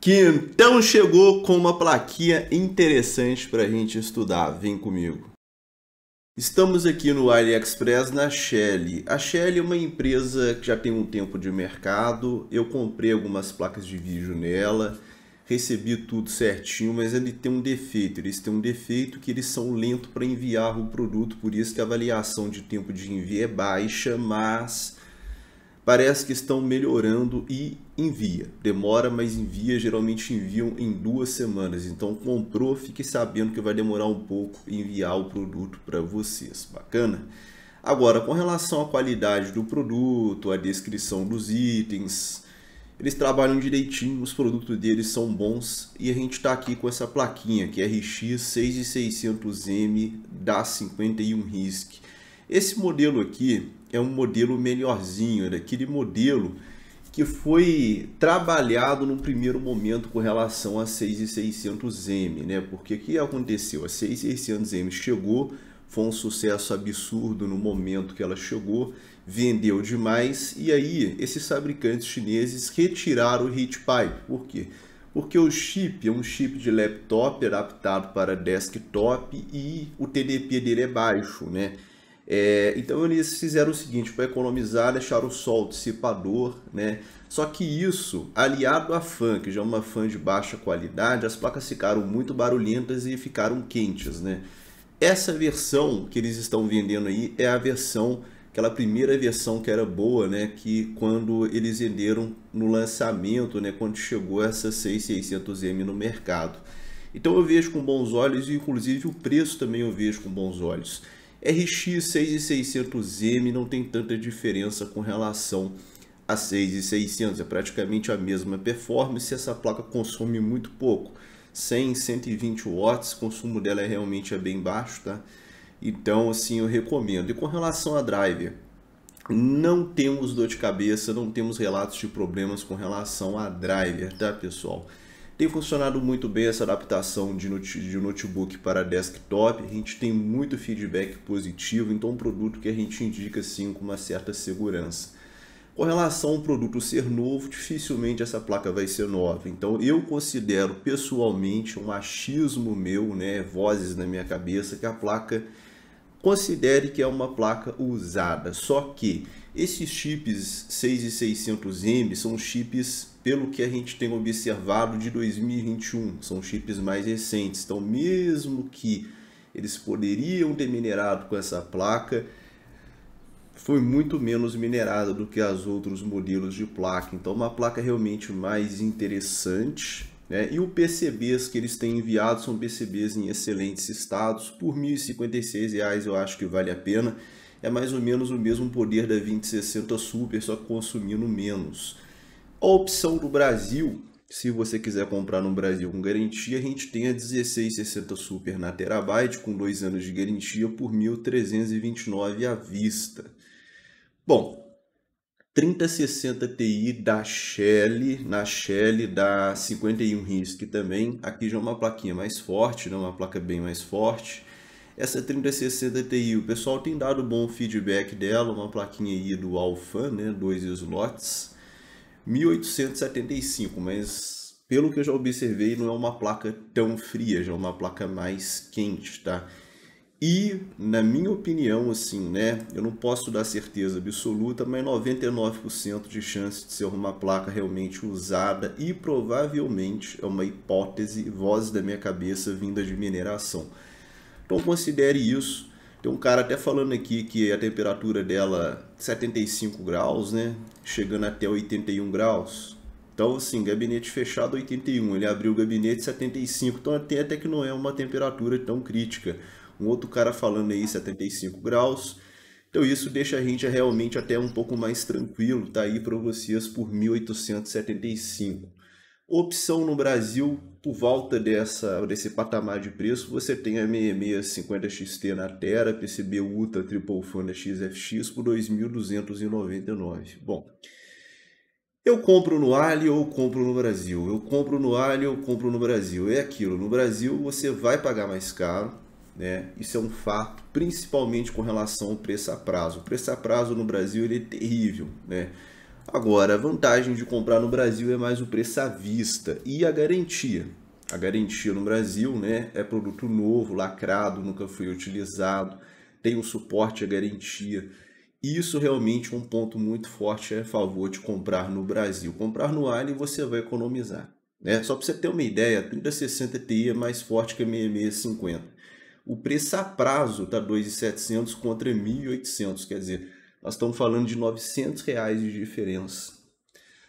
que então chegou com uma plaquinha interessante para a gente estudar. Vem comigo. Estamos aqui no AliExpress na Shell. A Shell é uma empresa que já tem um tempo de mercado. Eu comprei algumas placas de vídeo nela, recebi tudo certinho, mas ele tem um defeito. Eles têm um defeito que eles são lentos para enviar o produto, por isso que a avaliação de tempo de envio é baixa, mas parece que estão melhorando e envia. Demora, mas envia, geralmente enviam em duas semanas. Então comprou, fique sabendo que vai demorar um pouco enviar o produto para vocês. Bacana? Agora, com relação à qualidade do produto, a descrição dos itens, eles trabalham direitinho, os produtos deles são bons e a gente está aqui com essa plaquinha que é RX 6600M da 51 RISC. Esse modelo aqui é um modelo melhorzinho, é né? daquele modelo que foi trabalhado no primeiro momento com relação a 6600M, né? Porque o que aconteceu? A 6600M chegou, foi um sucesso absurdo no momento que ela chegou, vendeu demais e aí esses fabricantes chineses retiraram o heat pipe. Por quê? Porque o chip é um chip de laptop adaptado para desktop e o TDP dele é baixo, né? É, então eles fizeram o seguinte, para economizar, deixaram o sol dissipador, né? Só que isso, aliado à fan, que já é uma fan de baixa qualidade, as placas ficaram muito barulhentas e ficaram quentes, né? Essa versão que eles estão vendendo aí é a versão, aquela primeira versão que era boa, né? Que quando eles venderam no lançamento, né? Quando chegou essa 6600M no mercado. Então eu vejo com bons olhos e inclusive o preço também eu vejo com bons olhos. RX 6600M não tem tanta diferença com relação a 6600, é praticamente a mesma performance, essa placa consome muito pouco, 100, 120 watts, o consumo dela é realmente é bem baixo, tá? Então, assim, eu recomendo. E com relação a driver, não temos dor de cabeça, não temos relatos de problemas com relação a driver, tá, pessoal? Tem funcionado muito bem essa adaptação de, not de notebook para desktop, a gente tem muito feedback positivo, então um produto que a gente indica sim com uma certa segurança. Com relação ao produto ser novo, dificilmente essa placa vai ser nova. Então eu considero pessoalmente um achismo meu, né, vozes na minha cabeça, que a placa considere que é uma placa usada. Só que esses chips 6600M são chips, pelo que a gente tem observado, de 2021. São chips mais recentes. Então, mesmo que eles poderiam ter minerado com essa placa, foi muito menos minerada do que as outros modelos de placa. Então, uma placa realmente mais interessante né? E os PCBs que eles têm enviado são PCBs em excelentes estados, por R$ 1.056 eu acho que vale a pena. É mais ou menos o mesmo poder da 2060 Super, só consumindo menos. A opção do Brasil, se você quiser comprar no Brasil com garantia, a gente tem a 1660 Super na Terabyte com dois anos de garantia por R$ 1.329 à vista. Bom, 3060 Ti da Shell, na Shell da 51 RISC também, aqui já é uma plaquinha mais forte, né? uma placa bem mais forte. Essa 3060 Ti, o pessoal tem dado bom feedback dela, uma plaquinha aí do Alfan, né? dois slots, 1875, mas pelo que eu já observei não é uma placa tão fria, já é uma placa mais quente, tá? E, na minha opinião, assim, né? Eu não posso dar certeza absoluta, mas 99% de chance de ser uma placa realmente usada e provavelmente é uma hipótese, voz da minha cabeça, vinda de mineração. Então considere isso. Tem um cara até falando aqui que a temperatura dela 75 graus, né? Chegando até 81 graus. Então, assim, gabinete fechado 81, ele abriu o gabinete 75, então até, até que não é uma temperatura tão crítica um outro cara falando aí 75 graus. Então isso deixa a gente realmente até um pouco mais tranquilo, tá aí para vocês por 1875. Opção no Brasil, por volta dessa, desse patamar de preço, você tem a 6650XT na Terra, PCB Ultra Triple Fan XFX por 2.299. Bom, eu compro no Ali ou compro no Brasil? Eu compro no Ali ou compro no Brasil? É aquilo, no Brasil você vai pagar mais caro, né? Isso é um fato, principalmente com relação ao preço a prazo. O preço a prazo no Brasil ele é terrível. Né? Agora, a vantagem de comprar no Brasil é mais o preço à vista e a garantia. A garantia no Brasil né, é produto novo, lacrado, nunca foi utilizado, tem o suporte à garantia. Isso realmente é um ponto muito forte a favor de comprar no Brasil. Comprar no Ali você vai economizar. Né? Só para você ter uma ideia, 3060 Ti é mais forte que a 6650. O preço a prazo está 2.700 contra 1.800, quer dizer, nós estamos falando de 900 reais de diferença.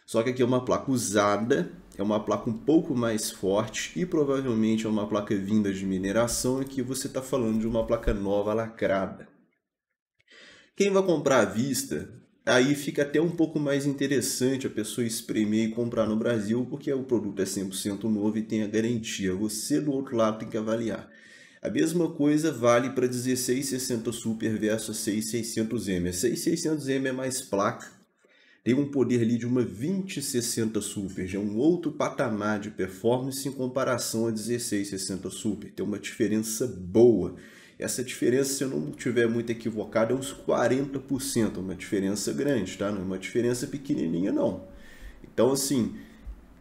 Só que aqui é uma placa usada, é uma placa um pouco mais forte e provavelmente é uma placa vinda de mineração e que você está falando de uma placa nova lacrada. Quem vai comprar à vista, aí fica até um pouco mais interessante a pessoa espremer e comprar no Brasil, porque o produto é 100% novo e tem a garantia. Você do outro lado tem que avaliar. A mesma coisa vale para 1660 Super versus 6600M. A 6600M é mais placa, tem um poder ali de uma 2060 Super, já é um outro patamar de performance em comparação a 1660 Super. Tem uma diferença boa. Essa diferença, se eu não estiver muito equivocado, é uns 40%, uma diferença grande, tá? Não é uma diferença pequenininha, não. Então, assim,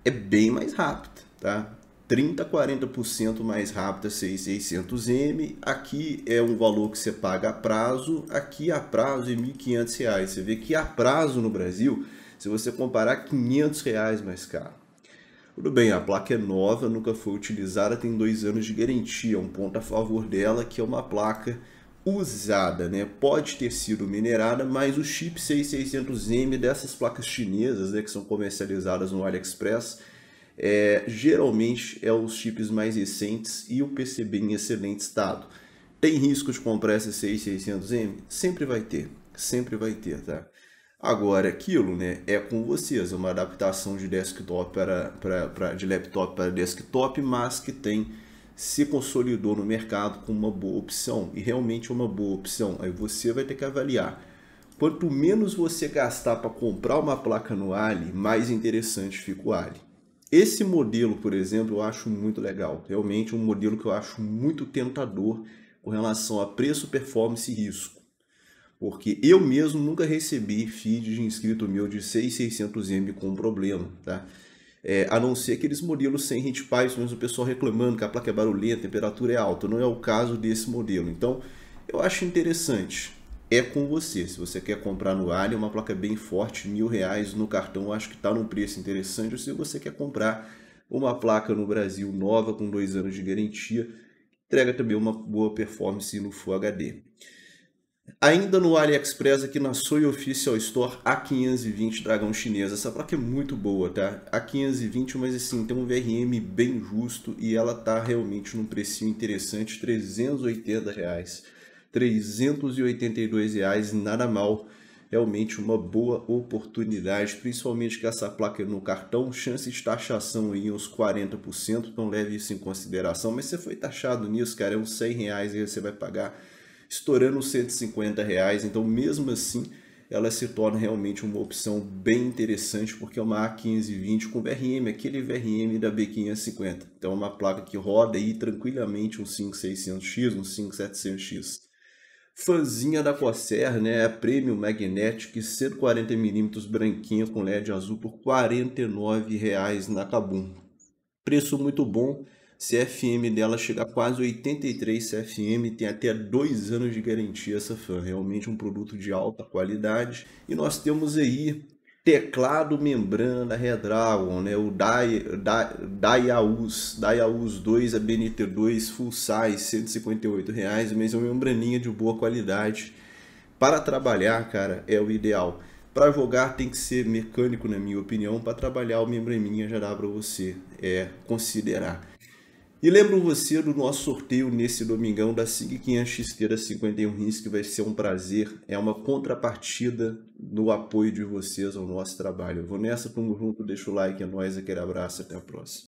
é bem mais rápido, tá? 30, 40% mais rápida 6.600M. Aqui é um valor que você paga a prazo, aqui a prazo é R$ 1.500. Você vê que a prazo no Brasil, se você comparar, R$ 500 reais mais caro. Tudo bem, a placa é nova, nunca foi utilizada, tem dois anos de garantia. Um ponto a favor dela que é uma placa usada, né? Pode ter sido minerada, mas o chip 6600M dessas placas chinesas, né, que são comercializadas no AliExpress, é, geralmente é os chips mais recentes e o PCB em excelente estado. Tem risco de comprar s 6600 m Sempre vai ter, sempre vai ter, tá? Agora, aquilo né, é com vocês, é uma adaptação de desktop para, para, para, de laptop para desktop, mas que tem se consolidou no mercado com uma boa opção e realmente é uma boa opção. Aí você vai ter que avaliar. Quanto menos você gastar para comprar uma placa no Ali, mais interessante fica o Ali. Esse modelo, por exemplo, eu acho muito legal. Realmente é um modelo que eu acho muito tentador com relação a preço, performance e risco. Porque eu mesmo nunca recebi feed de inscrito meu de 6600M com problema, tá? É, a não ser aqueles modelos sem hit pipes, mas o pessoal reclamando que a placa é barulhenta, a temperatura é alta. Não é o caso desse modelo. Então, eu acho interessante é com você. Se você quer comprar no Alien, uma placa bem forte, mil reais no cartão, acho que está num preço interessante. Ou se você quer comprar uma placa no Brasil nova, com dois anos de garantia, entrega também uma boa performance no Full HD. Ainda no AliExpress, aqui na Soy Official Store, A520 Dragão Chinesa. Essa placa é muito boa, tá? A520, mas assim, tem um VRM bem justo e ela tá realmente num precinho interessante, 380 reais 382 reais, nada mal. Realmente uma boa oportunidade, principalmente que essa placa no cartão, chance de taxação em uns 40%, então leve isso em consideração. Mas você foi taxado nisso, cara, é uns 100 reais e você vai pagar estourando os 150 reais, então mesmo assim ela se torna realmente uma opção bem interessante, porque é uma A1520 com VRM, aquele VRM da B550. Então é uma placa que roda aí tranquilamente um 5600X, um 5700X. Fanzinha da Corsair, né? A Premium Magnetic 140mm branquinha com LED azul por R$ 49,00 na Kabum. Preço muito bom, CFM dela chega a quase 83 CFM, tem até dois anos de garantia essa fan, realmente um produto de alta qualidade. E nós temos aí teclado membrana Redragon, né? o Daiaus, Daiaus 2 ABNT2 Full Size, R$ reais, mas é uma membraninha de boa qualidade. Para trabalhar, cara, é o ideal. Para jogar tem que ser mecânico, na minha opinião, para trabalhar o membraninha já dá para você é, considerar. E lembro você do nosso sorteio nesse domingão da SIG 500 x 51 RINs, que vai ser um prazer, é uma contrapartida no apoio de vocês ao nosso trabalho. Eu vou nessa, tamo junto, deixa o like, é nóis, aquele abraço, até a próxima.